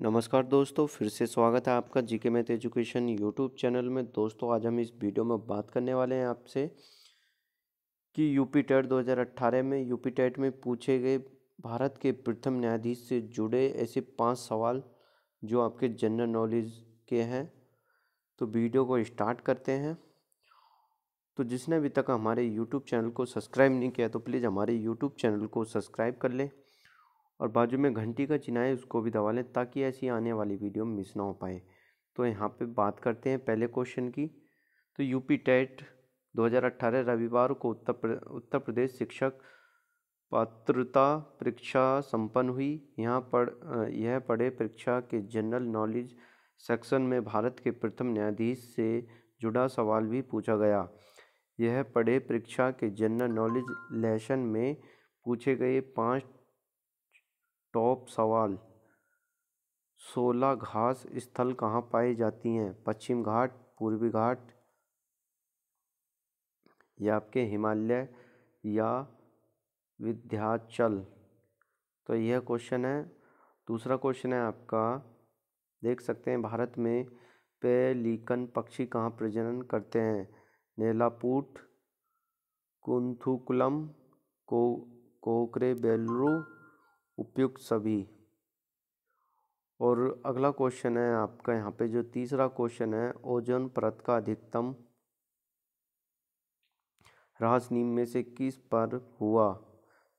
नमस्कार दोस्तों फिर से स्वागत है आपका GK math education YouTube channel में दोस्तों आज हम इस वीडियो में बात करने वाले हैं आपसे कि यूपी टेट 2018 में यूपी टेट में पूछे गए भारत के प्रथम न्यायाधीश से जुड़े ऐसे पांच सवाल जो आपके जनरल नॉलेज के हैं तो वीडियो को स्टार्ट करते हैं तो जिसने अभी तक हमारे यूट्यूब चैनल को सब्सक्राइब नहीं किया तो प्लीज़ हमारे यूट्यूब चैनल को सब्सक्राइब कर लें और बाजू में घंटी का चिन्ह है उसको भी दबा लें ताकि ऐसी आने वाली वीडियो मिस ना हो पाए तो यहाँ पे बात करते हैं पहले क्वेश्चन की तो यूपी टेट 2018 रविवार को उत्तर प्र, उत्तर प्रदेश शिक्षक पात्रता परीक्षा संपन्न हुई यहाँ पढ़ यह पढ़े परीक्षा के जनरल नॉलेज सेक्शन में भारत के प्रथम न्यायाधीश से जुड़ा सवाल भी पूछा गया यह पढ़े परीक्षा के जनरल नॉलेज लेशन में पूछे गए पांच टॉप सवाल सोलह घास स्थल कहाँ पाई जाती हैं पश्चिम घाट पूर्वी घाट या आपके हिमालय या विध्याचल तो यह क्वेश्चन है दूसरा क्वेश्चन है आपका देख सकते हैं भारत में पेलिकन पक्षी कहाँ प्रजनन करते हैं नेलापूट कुंथुकुलम को कोकरे बेलरू उपयुक्त सभी और अगला क्वेश्चन है आपका यहाँ पे जो तीसरा क्वेश्चन है ओजोन परत का अधिकतम राज नीम में से किस पर हुआ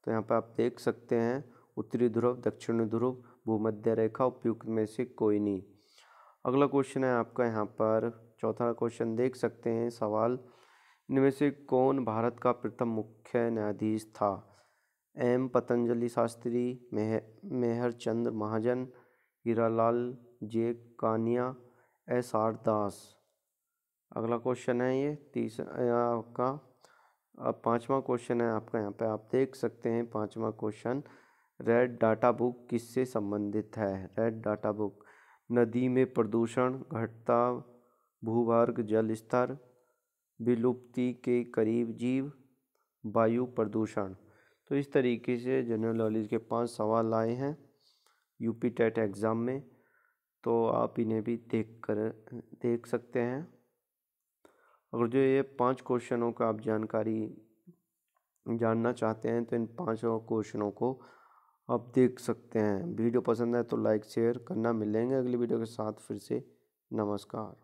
तो यहाँ पे आप देख सकते हैं उत्तरी ध्रुव दक्षिणी ध्रुव भूमध्य रेखा उपयुक्त में से कोई नहीं अगला क्वेश्चन है आपका यहाँ पर चौथा क्वेश्चन देख सकते हैं सवाल इनमें से कौन भारत का प्रथम मुख्य न्यायाधीश था एम पतंजलि शास्त्री मेह Mehr Chand Mahajan Hiralal J Kania S R Das अगला क्वेश्चन है ये तीसरा आपका अब पांचवा क्वेश्चन है आपका यहाँ पे आप देख सकते हैं पांचवा क्वेश्चन रेड डाटा बुक किससे संबंधित है रेड डाटा बुक नदी में प्रदूषण घटता भूभाग जल स्तर विलुप्ति के करीब जीव वायु प्रदूषण तो इस तरीके से जनरल नॉलेज के पांच सवाल आए हैं यूपी टेट एग्ज़ाम में तो आप इन्हें भी देख कर देख सकते हैं अगर जो ये पांच क्वेश्चनों का आप जानकारी जानना चाहते हैं तो इन पांचों क्वेश्चनों को आप देख सकते हैं वीडियो पसंद है तो लाइक शेयर करना मिलेंगे अगली वीडियो के साथ फिर से नमस्कार